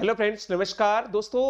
hello friends नमस्कार दोस्तों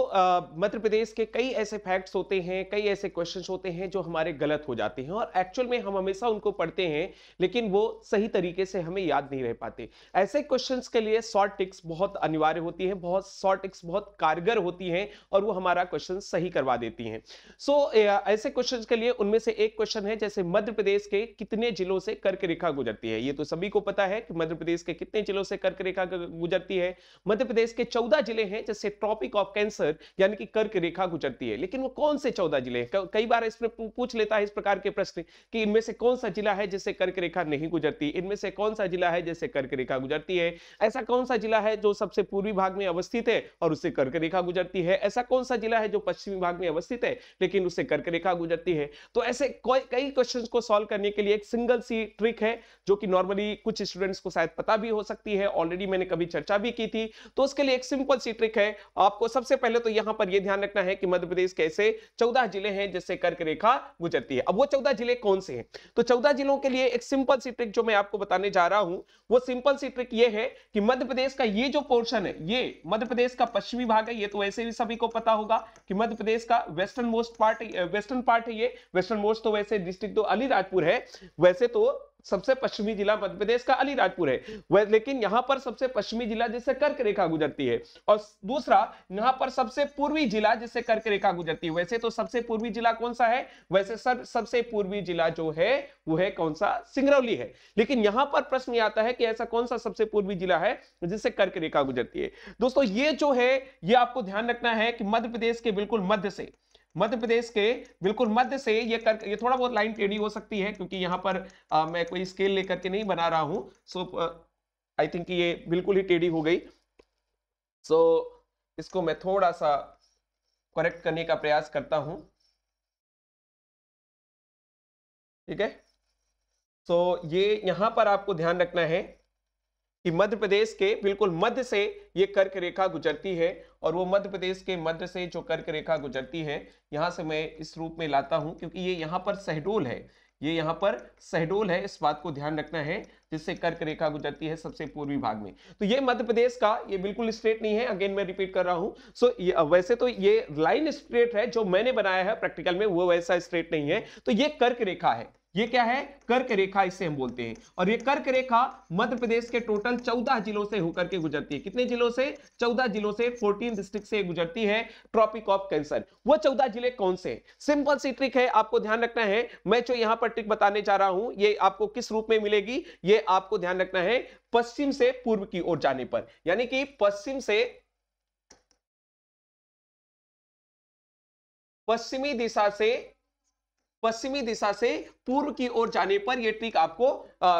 मध्य प्रदेश के कई ऐसे फैक्ट्स होते हैं कई ऐसे क्वेश्चंस होते हैं जो हमारे गलत हो जाते हैं और एक्चुअल में हम हमेशा उनको पढ़ते हैं लेकिन वो सही तरीके से हमें याद नहीं रह पाते ऐसे क्वेश्चंस के लिए शॉर्ट टिक्स बहुत अनिवार्य होती है बहुत शॉर्ट टिक्स बहुत कारगर होती हैं और वो हमारा क्वेश्चन सही करवा देती हैं सो so, ऐसे क्वेश्चन के लिए उनमें से एक क्वेश्चन है जैसे मध्य प्रदेश के कितने जिलों से कर्क रेखा गुजरती है ये तो सभी को पता है कि मध्य प्रदेश के कितने जिलों से कर्क रेखा गुजरती है मध्य प्रदेश के चौदह जिले हैं जैसे ट्रॉपिक ऑफ कैंसर यानी कि कर्क रेखा गुजरती है लेकिन वो कौन से चौदह जिले हैं कई बार इसमें पूछ लेता है इस प्रकार के प्रश्न कि इनमें से कौन सा जिला है जिससे कर्क रेखा नहीं गुजरती इनमें से कौन सा जिला है जैसे कर्क रेखा गुजरती है ऐसा कौन सा जिला है जो सबसे पूर्वी भाग में अवस्थित है और उससे कर्क रेखा गुजरती है ऐसा कौन सा जिला है जो पश्चिमी भाग में अवस्थित है लेकिन उससे कर्क रेखा गुजरती है तो ऐसे कई क्वेश्चन को सोल्व करने के लिए एक सिंगल सी ट्रिक है जो कि नॉर्मली कुछ स्टूडेंट्स को शायद पता भी हो सकती है ऑलरेडी मैंने कभी चर्चा भी की थी तो उसके लिए एक सिंपल सी ट्रिक है आपको सबसे पहले तो यहां पर यह ध्यान रखना है कि मध्य प्रदेश कैसे चौदह जिले हैं जिससे कर्क रेखा गुजरती है अब वो चौदह जिले कौन से हैं तो चौदह जिलों के लिए एक सिंपल सी ट्रिक जो मैं आपको बताने जा रहा हूं वो सिंपल सी ट्रिक ये है कि मध्य प्रदेश का ये जो पोर्शन है ये मध्य प्रदेश का पश्चिमी भाग है ये तो वैसे भी सभी को पता होगा कि मध्य प्रदेश का westernmost part western part है ये वेस्टर्न मोस्ट तो वैसे डिस्ट्रिक्ट तो अलीराजपुर है वैसे तो सबसे पश्चिमी जिला मध्य प्रदेश का अलीराजपुर है वह लेकिन यहां पर सबसे पश्चिमी जिला जिससे कर्क रेखा गुजरती है और दूसरा यहां पर सबसे पूर्वी जिला जिससे कर्क रेखा गुजरती है वैसे तो सबसे पूर्वी जिला कौन सा है वैसे सब सबसे पूर्वी जिला जो है वो है कौन सा सिंगरौली है लेकिन यहां पर प्रश्न आता है कि ऐसा कौन सा सबसे पूर्वी जिला है जिससे कर्क रेखा गुजरती है दोस्तों ये जो है ये आपको ध्यान रखना है कि मध्य प्रदेश के बिल्कुल मध्य से मध्य प्रदेश के बिल्कुल मध्य से ये कर ये थोड़ा बहुत लाइन टेढ़ी हो सकती है क्योंकि यहाँ पर आ, मैं कोई स्केल लेकर के नहीं बना रहा हूँ सो आई थिंक ये बिल्कुल ही टेढ़ी हो गई सो so, इसको मैं थोड़ा सा करेक्ट करने का प्रयास करता हूँ ठीक है सो so, ये यहाँ पर आपको ध्यान रखना है कि मध्य प्रदेश के बिल्कुल मध्य से ये कर्क रेखा गुजरती है और वो मध्य प्रदेश के मध्य से जो कर्क रेखा गुजरती है यहां से मैं इस रूप में लाता हूं क्योंकि ये यहां पर सहडोल है ये यहां पर सहडोल है इस बात को ध्यान रखना है जिससे कर्क रेखा गुजरती है सबसे पूर्वी भाग में तो ये मध्य प्रदेश का ये बिल्कुल स्ट्रेट नहीं है अगेन मैं रिपीट कर रहा हूं सो ये, वैसे तो ये लाइन स्ट्रेट है जो मैंने बनाया है प्रैक्टिकल में वो वैसा स्ट्रेट नहीं है तो ये कर्क रेखा है ये क्या है कर्क रेखा इसे हम बोलते हैं और ये कर्क रेखा मध्य प्रदेश के टोटल 14 जिलों से होकर के गुजरती है कितने जिलों से 14 जिलों से 14 डिस्ट्रिक्ट से गुजरती है ट्रॉपिक ऑफ कैंसर वो 14 जिले कौन से सिंपल सी ट्रिक है आपको ध्यान रखना है मैं जो यहां पर ट्रिक बताने जा रहा हूं ये आपको किस रूप में मिलेगी ये आपको ध्यान रखना है पश्चिम से पूर्व की ओर जाने पर यानी कि पश्चिम से पश्चिमी दिशा से पश्चिमी दिशा से पूर्व की ओर जाने पर यह ट्रिक आपको आ,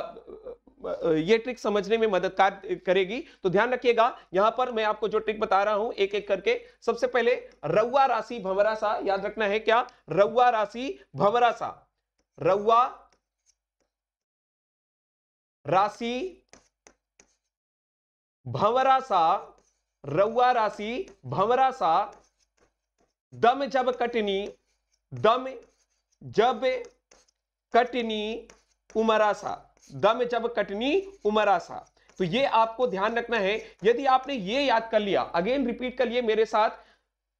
ये ट्रिक समझने में मददगार करेगी तो ध्यान रखिएगा यहां पर मैं आपको जो ट्रिक बता रहा हूं एक एक करके सबसे पहले रउआ राशि भंवरा सा याद रखना है क्या रउआ राशि भंवरा सा रउआ राशि भंवरा सा रउआ राशि भंवरा सा दम जब कटनी दम जब कटनी उमरासा दम जब कटनी उमरासा तो ये आपको ध्यान रखना है यदि आपने ये याद कर लिया अगेन रिपीट कर लिए मेरे साथ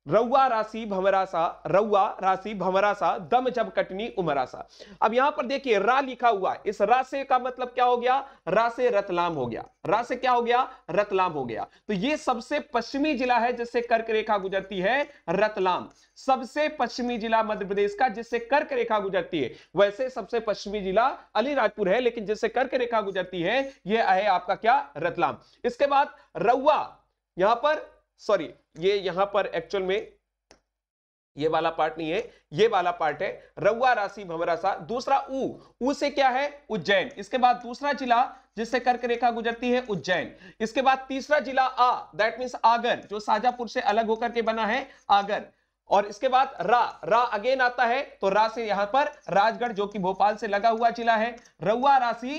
रउआ राशि भंवरासा रउआ राशि भंवरासा दम जब कटनी उमरासा अब यहां पर देखिए रा लिखा हुआ इस राशे का मतलब क्या हो गया राशे रतलाम हो गया राशे क्या हो गया रतलाम हो गया तो ये सबसे पश्चिमी जिला है जिससे कर्क रेखा गुजरती है रतलाम सबसे पश्चिमी जिला मध्य प्रदेश का जिससे कर्क रेखा गुजरती है वैसे सबसे पश्चिमी जिला अलीराजपुर है लेकिन जिससे कर्क रेखा गुजरती है यह है आपका क्या रतलाम इसके बाद रउआ यहां पर सॉरी ये यहां पर एक्चुअल में ये वाला पार्ट नहीं है ये वाला पार्ट है रउआ राशि भमरासा दूसरा ऊ ऊ से क्या है उज्जैन इसके बाद दूसरा जिला जिससे कर्क रेखा गुजरती है उज्जैन इसके बाद तीसरा जिला आ दैट मीन आगर जो साजापुर से अलग होकर के बना है आगर और इसके बाद रा रा अगेन आता है तो रा से यहां पर राजगढ़ जो कि भोपाल से लगा हुआ जिला है रउआ राशि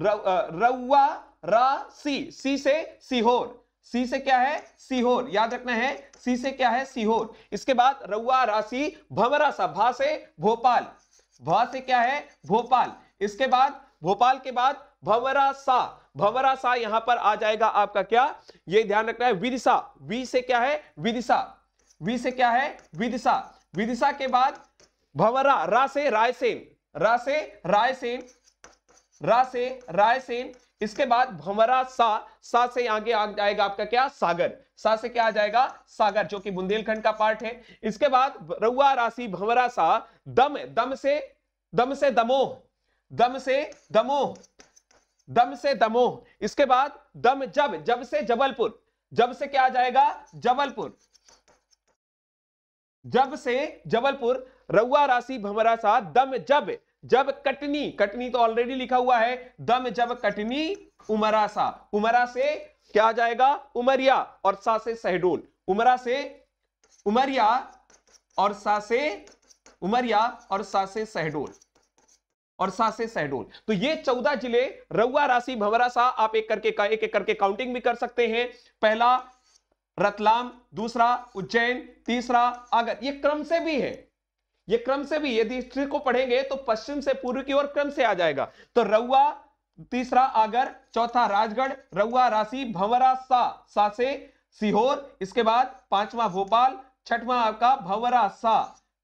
रउआ रा सी सी से सीहोर सी से क्या है सीहोर याद रखना है सी से क्या है सीहोर इसके बाद रउआ राशि सा भा से भोपाल भा से क्या है भोपाल इसके बाद भोपाल के बाद भवरा सा भवरा सा यहां पर आ जाएगा आपका क्या ये ध्यान रखना है विदिशा वी से क्या है विदिशा वी से क्या है विदिशा विदिशा के बाद भवरा रा से रायसेन रा से रायसेन रा से रायसेन इसके बाद भंवरा सा सा से आगे आ जाएगा आपका क्या सागर सा से क्या आ जाएगा सागर जो कि बुंदेलखंड का पार्ट है इसके बाद रउआ राशि भंवरा सा दम दम से दम से दमोह दम से दमोह दम से दमोह इसके बाद दम जब जब से जबलपुर जब से क्या आ जाएगा जबलपुर जब से जबलपुर रउआ राशि भंवरा सा दम जब जब कटनी कटनी तो ऑलरेडी लिखा हुआ है दम जब कटनी उमरा सा उमरा से क्या जाएगा उमरिया और सा से सहडोल उमरा से उमरिया और सा से उमरिया और सा से सहडोल और सा से सहडोल तो ये चौदह जिले रउआ राशि भवरा सा आप एक करके एक एक करके काउंटिंग भी कर सकते हैं पहला रतलाम दूसरा उज्जैन तीसरा आगर ये क्रम से भी है ये क्रम से भी यदि हिस्ट्री को पढ़ेंगे तो पश्चिम से पूर्व की ओर क्रम से आ जाएगा तो रउआ तीसरा आगर चौथा राजगढ़ रउआ राशि भंवरा सा सा से सीहोर इसके बाद पांचवा भोपाल छठवां आपका भंवरा सा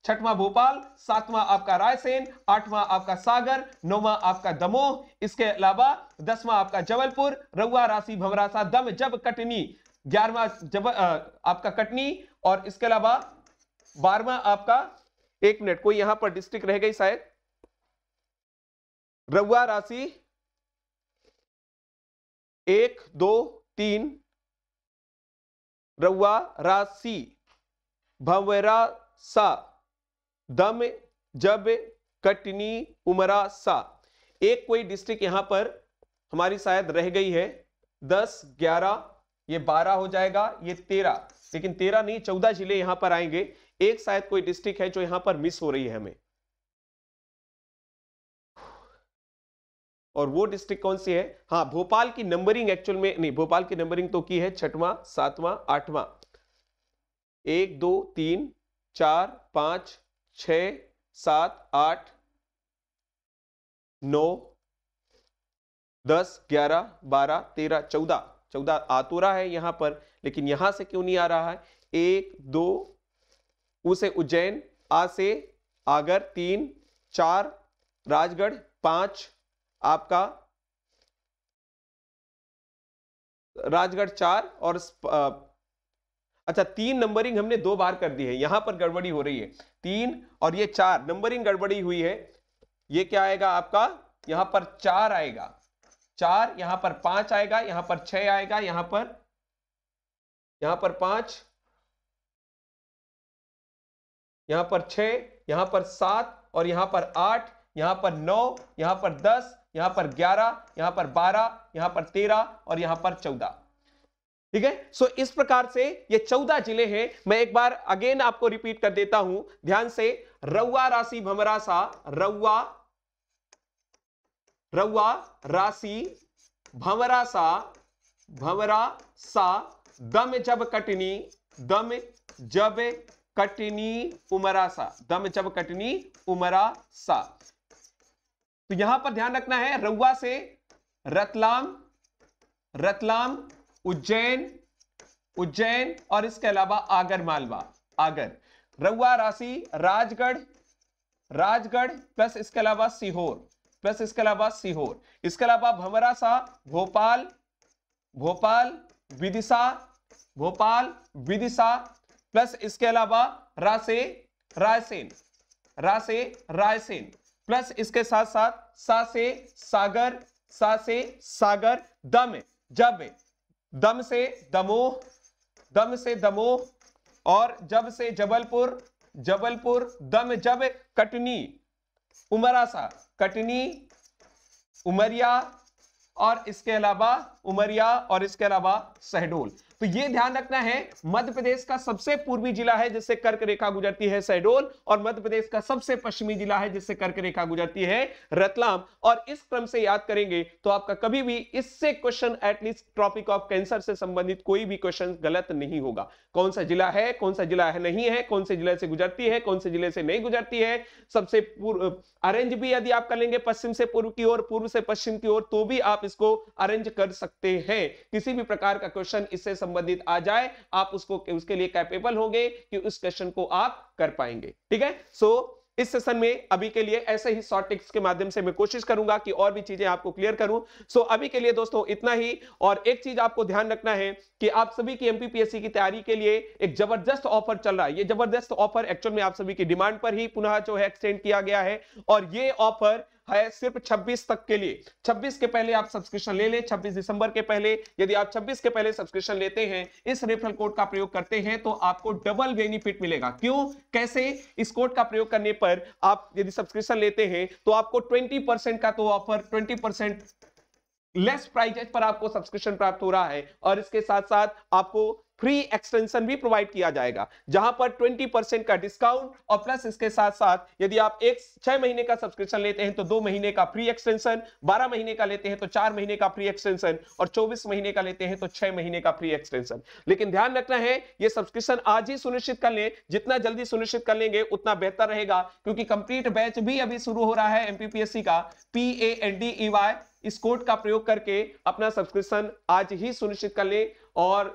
छठवां भोपाल सातवां आपका रायसेन आठवां आपका सागर नौवां आपका दमोह इसके अलावा दसवां आपका जबलपुर रउआ राशि सा दम जब कटनी ग्यारहवा जब आपका कटनी और इसके अलावा बारहवा आपका एक मिनट कोई यहां पर डिस्ट्रिक्ट रह गई शायद रहुआ राशि एक दो तीन रहुआ राशि भंवरा सा दम जब कटनी उमरा सा एक कोई डिस्ट्रिक्ट यहां पर हमारी शायद रह गई है दस ग्यारह ये बारह हो जाएगा ये तेरह लेकिन तेरह नहीं चौदह जिले यहां पर आएंगे एक शायद कोई डिस्ट्रिक्ट है जो यहां पर मिस हो रही है हमें और वो डिस्ट्रिक्ट कौन सी है हाँ भोपाल की नंबरिंग एक्चुअल में नहीं भोपाल की नंबरिंग तो की है छठवा सातवां आठवां एक दो तीन चार पांच छ सात आठ नौ दस ग्यारह बारह तेरह चौदह चौदह आ है यहां पर लेकिन यहां से क्यों नहीं आ रहा है एक दो उ से उज्जैन आ से आगर तीन चार राजगढ़ पांच आपका राजगढ़ चार और अच्छा तीन नंबरिंग हमने दो बार कर दी है यहां पर गड़बड़ी हो रही है तीन और ये चार नंबरिंग गड़बड़ी हुई है ये क्या आएगा आपका यहां पर चार आएगा चार यहां पर पांच आएगा यहां पर छह आएगा यहां पर यहां पर पांच यहां पर छह यहां पर सात और यहां पर आठ यहां पर नौ यहां पर दस यहां पर ग्यारह यहां पर बारह यहां पर तेरह और यहां पर चौदह ठीक है सो इस प्रकार से ये चौदह जिले हैं मैं एक बार अगेन आपको रिपीट कर देता हूं ध्यान से रउआ राशि भमरा सा रउआ रउआ राशि भमरा सा भमरा सा दम जब कटनी दम जब कटनी उमरा सा दम जब कटनी सा तो यहां पर ध्यान रखना है रउआ से रतलाम रतलाम उज्जैन उज्जैन और इसके अलावा आगर मालवा आगर रउआ राशि राजगढ़ राजगढ़ प्लस इसके अलावा सीहोर प्लस इसके अलावा सीहोर इसके अलावा सा भोपाल भोपाल विदिशा भोपाल विदिशा प्लस इसके अलावा रासे रायसेन रासे रायसेन प्लस इसके साथ साथ सा से सागर सा से सागर दम जब दम से दमोह दम से दमोह और जब से जबलपुर जबलपुर दम जब कटनी उमरासा कटनी उमरिया और इसके अलावा उमरिया और इसके अलावा सहडोल तो ये ध्यान रखना है मध्य प्रदेश का सबसे पूर्वी जिला है जिससे कर्क रेखा गुजरती है सहडोल और मध्य प्रदेश का सबसे पश्चिमी जिला है जिससे कर्क रेखा गुजरती है रतलाम और इस क्रम से याद करेंगे तो आपका कभी भी इससे question at least tropic of cancer से संबंधित कोई भी क्वेश्चन गलत नहीं होगा कौन सा जिला है कौन सा जिला है नहीं है कौन से जिले से गुजरती है कौन से जिले से नहीं गुजरती है सबसे अरेंज भी यदि आप कर लेंगे पश्चिम से पूर्व की ओर पूर्व से पश्चिम की ओर तो भी आप इसको अरेंज कर सकते सकते हैं किसी भी प्रकार का क्वेश्चन इससे संबंधित आ जाए आप उसको उसके लिए कैपेबल होंगे कि उस क्वेश्चन को आप कर पाएंगे ठीक है सो so, इस सेशन में अभी के लिए ऐसे ही शॉर्ट टिक्स के माध्यम से मैं कोशिश करूंगा कि और भी चीजें आपको क्लियर करूं सो so, अभी के लिए दोस्तों इतना ही और एक चीज आपको ध्यान रखना है कि आप सभी की एमपीपीएससी की तैयारी के लिए एक जबरदस्त ऑफर चल रहा है ये जबरदस्त ऑफर एक्चुअल में आप सभी की डिमांड पर ही पुनः जो है एक्सटेंड किया गया है और ये ऑफर है सिर्फ 26 तक के लिए 26 के पहले आप सब्सक्रिप्शन ले लें 26 दिसंबर के पहले यदि आप 26 के पहले सब्सक्रिप्शन लेते हैं इस रेफरल कोड का प्रयोग करते हैं तो आपको डबल बेनिफिट मिलेगा क्यों कैसे इस कोड का प्रयोग करने पर आप यदि सब्सक्रिप्शन लेते हैं तो आपको ट्वेंटी का तो ऑफर ट्वेंटी लेस प्राइजेस पर आपको सब्सक्रिप्शन प्राप्त हो रहा है और इसके साथ साथ आपको फ्री एक्सटेंशन भी प्रोवाइड किया जाएगा जहां पर 20 परसेंट का डिस्काउंट और प्लस इसके साथ साथ यदि आप एक छह महीने का सब्सक्रिप्शन लेते हैं तो दो महीने का फ्री एक्सटेंशन बारह महीने का लेते हैं तो चार महीने का फ्री एक्सटेंशन और चौबीस महीने का लेते हैं तो छह महीने का फ्री एक्सटेंशन लेकिन ध्यान रखना है ये सब्सक्रिप्शन आज ही सुनिश्चित कर ले जितना जल्दी सुनिश्चित कर लेंगे उतना बेहतर रहेगा क्योंकि कंप्लीट बैच भी अभी शुरू हो रहा है एमपीपीएससी का P A N D E Y इस कोड का प्रयोग करके अपना सब्सक्रिप्शन आज ही सुनिश्चित कर ले और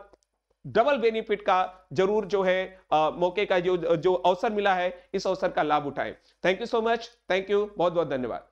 डबल बेनिफिट का जरूर जो है आ, मौके का जो जो अवसर मिला है इस अवसर का लाभ उठाएं thank you so much thank you बहुत बहुत धन्यवाद